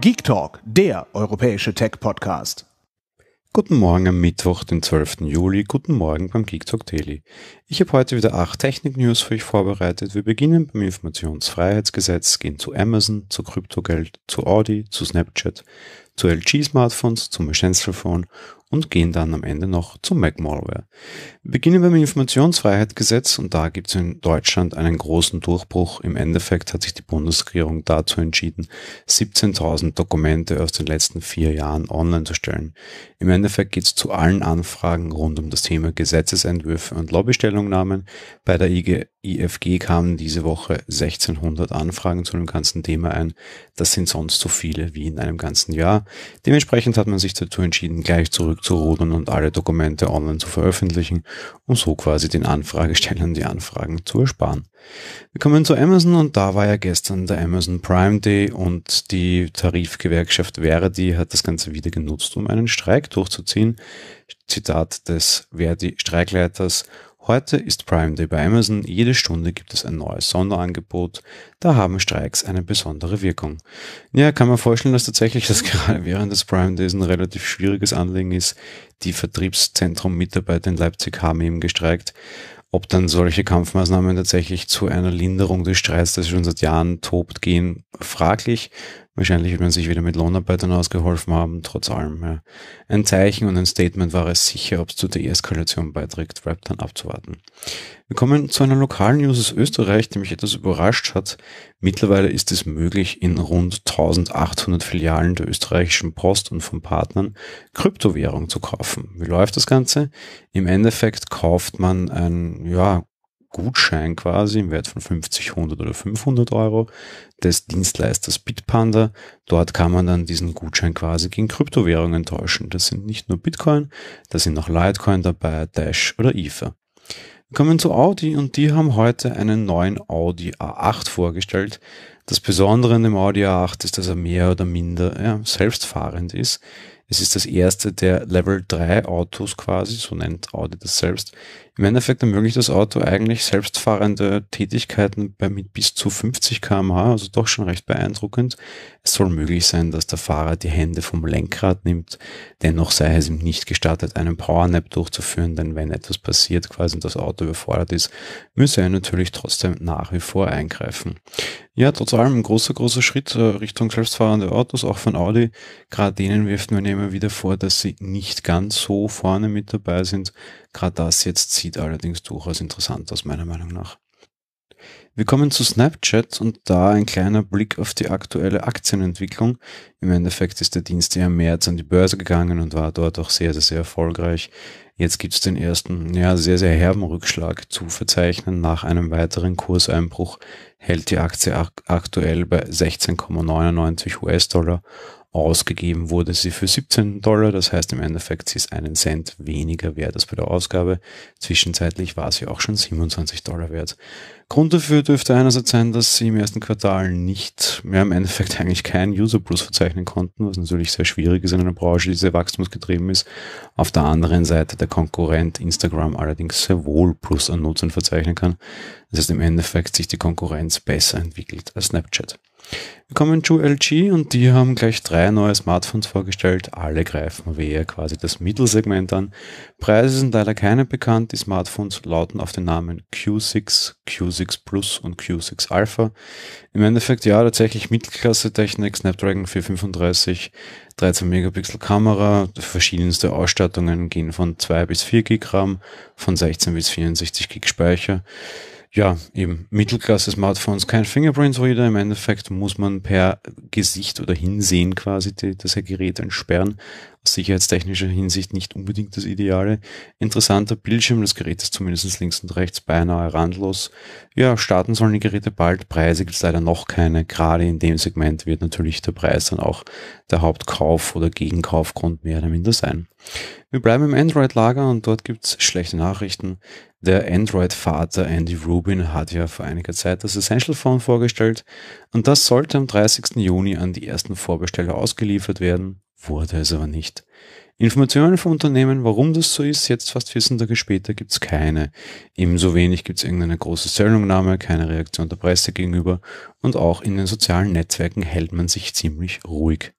Geek Talk, der europäische Tech-Podcast. Guten Morgen am Mittwoch, den 12. Juli. Guten Morgen beim Geek Talk Daily. Ich habe heute wieder acht Technik-News für euch vorbereitet. Wir beginnen beim Informationsfreiheitsgesetz, gehen zu Amazon, zu Kryptogeld, zu Audi, zu Snapchat, zu LG-Smartphones, zum Essential Phone und gehen dann am Ende noch zum Mac Malware. Beginnen wir mit dem Informationsfreiheitsgesetz und da gibt es in Deutschland einen großen Durchbruch. Im Endeffekt hat sich die Bundesregierung dazu entschieden, 17.000 Dokumente aus den letzten vier Jahren online zu stellen. Im Endeffekt geht es zu allen Anfragen rund um das Thema Gesetzesentwürfe und Lobbystellungnahmen. Bei der IG IFG kamen diese Woche 1600 Anfragen zu dem ganzen Thema ein. Das sind sonst so viele wie in einem ganzen Jahr. Dementsprechend hat man sich dazu entschieden, gleich zurück zurückzurudern und alle Dokumente online zu veröffentlichen, um so quasi den Anfragestellern die Anfragen zu ersparen. Wir kommen zu Amazon und da war ja gestern der Amazon Prime Day und die Tarifgewerkschaft Verdi hat das Ganze wieder genutzt, um einen Streik durchzuziehen. Zitat des Verdi-Streikleiters Heute ist Prime Day bei Amazon. Jede Stunde gibt es ein neues Sonderangebot. Da haben Streiks eine besondere Wirkung. Ja, kann man vorstellen, dass tatsächlich das gerade während des Prime Days ein relativ schwieriges Anliegen ist. Die Vertriebszentrum-Mitarbeiter in Leipzig haben eben gestreikt. Ob dann solche Kampfmaßnahmen tatsächlich zu einer Linderung des Streits, das schon seit Jahren tobt, gehen, fraglich. Wahrscheinlich wird man sich wieder mit Lohnarbeitern ausgeholfen haben, trotz allem. Ja. Ein Zeichen und ein Statement war es sicher, ob es zu der Eskalation beiträgt, bleibt dann abzuwarten. Wir kommen zu einer lokalen News aus Österreich, die mich etwas überrascht hat. Mittlerweile ist es möglich, in rund 1800 Filialen der österreichischen Post und von Partnern Kryptowährung zu kaufen. Wie läuft das Ganze? Im Endeffekt kauft man ein, ja, Gutschein quasi im Wert von 50, 100 oder 500 Euro des Dienstleisters Bitpanda. Dort kann man dann diesen Gutschein quasi gegen Kryptowährungen tauschen. Das sind nicht nur Bitcoin, da sind auch Litecoin dabei, Dash oder Ether. Wir kommen zu Audi und die haben heute einen neuen Audi A8 vorgestellt. Das Besondere an dem Audi A8 ist, dass er mehr oder minder ja, selbstfahrend ist. Es ist das erste der Level 3 Autos quasi, so nennt Audi das selbst, im Endeffekt ermöglicht das Auto eigentlich selbstfahrende Tätigkeiten bei mit bis zu 50 km/h, also doch schon recht beeindruckend. Es soll möglich sein, dass der Fahrer die Hände vom Lenkrad nimmt. Dennoch sei es ihm nicht gestattet, einen Powernap durchzuführen, denn wenn etwas passiert, quasi das Auto überfordert ist, müsse er natürlich trotzdem nach wie vor eingreifen. Ja, trotz allem ein großer, großer Schritt äh, Richtung selbstfahrende Autos, auch von Audi. Gerade denen wirft man immer wieder vor, dass sie nicht ganz so vorne mit dabei sind, Gerade das jetzt sieht allerdings durchaus interessant aus, meiner Meinung nach. Wir kommen zu Snapchat und da ein kleiner Blick auf die aktuelle Aktienentwicklung. Im Endeffekt ist der Dienst ja im März an die Börse gegangen und war dort auch sehr, sehr, sehr erfolgreich. Jetzt gibt's den ersten, ja, sehr, sehr herben Rückschlag zu verzeichnen nach einem weiteren Kurseinbruch, hält die Aktie aktuell bei 16,99 US-Dollar. Ausgegeben wurde sie für 17 Dollar, das heißt im Endeffekt, sie ist einen Cent weniger wert als bei der Ausgabe. Zwischenzeitlich war sie auch schon 27 Dollar wert. Grund dafür dürfte einerseits sein, dass sie im ersten Quartal nicht mehr im Endeffekt eigentlich keinen User Plus verzeichnen konnten, was natürlich sehr schwierig ist in einer Branche, die sehr wachstumsgetrieben ist. Auf der anderen Seite der Konkurrent Instagram allerdings sehr wohl Plus an Nutzern verzeichnen kann. Das heißt im Endeffekt sich die Konkurrenz besser entwickelt als Snapchat. Wir kommen zu LG und die haben gleich drei neue Smartphones vorgestellt. Alle greifen wir quasi das Mittelsegment an. Preise sind leider keine bekannt. Die Smartphones lauten auf den Namen Q6, Q6 Plus und Q6 Alpha. Im Endeffekt ja tatsächlich Mittelklasse-Technik, Snapdragon 435, 13 Megapixel Kamera, verschiedenste Ausstattungen gehen von 2 bis 4 Gig RAM, von 16 bis 64 Gig Speicher ja, eben Mittelklasse-Smartphones, kein Fingerprint-Reader. Im Endeffekt muss man per Gesicht oder Hinsehen quasi die, das Gerät entsperren aus sicherheitstechnischer Hinsicht nicht unbedingt das Ideale. Interessanter Bildschirm, das Gerät ist zumindest links und rechts beinahe randlos. Ja, starten sollen die Geräte bald. Preise gibt es leider noch keine. Gerade in dem Segment wird natürlich der Preis dann auch der Hauptkauf oder Gegenkaufgrund mehr oder minder sein. Wir bleiben im Android-Lager und dort gibt es schlechte Nachrichten. Der Android-Vater Andy Rubin hat ja vor einiger Zeit das Essential Phone vorgestellt und das sollte am 30. Juni an die ersten Vorbesteller ausgeliefert werden wurde es aber nicht. Informationen vom Unternehmen, warum das so ist, jetzt fast 14 Tage später gibt's keine. Ebenso wenig gibt's irgendeine große Stellungnahme, keine Reaktion der Presse gegenüber und auch in den sozialen Netzwerken hält man sich ziemlich ruhig.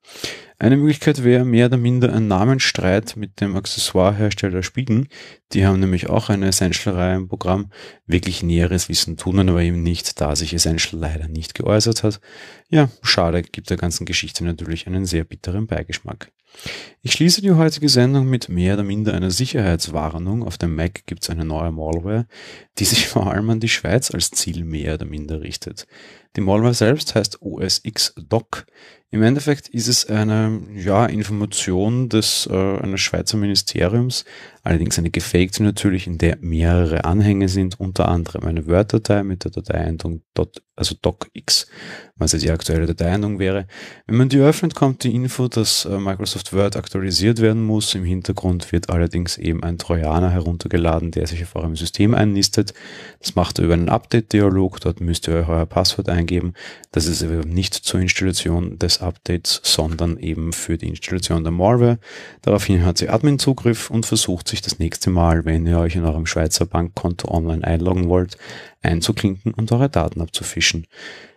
Eine Möglichkeit wäre mehr oder minder ein Namensstreit mit dem Accessoirehersteller Spigen. Die haben nämlich auch eine Essential-Reihe im Programm. Wirklich näheres Wissen tun wir aber eben nicht, da sich Essential leider nicht geäußert hat. Ja, schade, gibt der ganzen Geschichte natürlich einen sehr bitteren Beigeschmack. Ich schließe die heutige Sendung mit mehr oder minder einer Sicherheitswarnung. Auf dem Mac gibt es eine neue Malware, die sich vor allem an die Schweiz als Ziel mehr oder minder richtet. Die Malware selbst heißt OSX-Doc. Im Endeffekt ist es eine ja, Information des äh, eines Schweizer Ministeriums Allerdings eine gefakte natürlich, in der mehrere Anhänge sind, unter anderem eine Word-Datei mit der Dateiendung dot, also docx, was ja die aktuelle Dateiendung wäre. Wenn man die öffnet, kommt die Info, dass äh, Microsoft Word aktualisiert werden muss. Im Hintergrund wird allerdings eben ein Trojaner heruntergeladen, der sich auf eurem System einnistet. Das macht ihr über einen Update-Dialog. Dort müsst ihr euer Passwort eingeben. Das ist aber nicht zur Installation des Updates, sondern eben für die Installation der Malware. Daraufhin hat sie Admin-Zugriff und versucht sich euch das nächste Mal, wenn ihr euch in eurem Schweizer Bankkonto online einloggen wollt, einzuklinken und eure Daten abzufischen.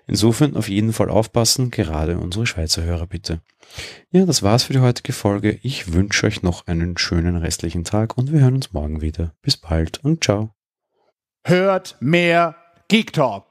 Insofern auf jeden Fall aufpassen, gerade unsere Schweizer Hörer bitte. Ja, das war's für die heutige Folge. Ich wünsche euch noch einen schönen restlichen Tag und wir hören uns morgen wieder. Bis bald und ciao. Hört mehr Geek Talk.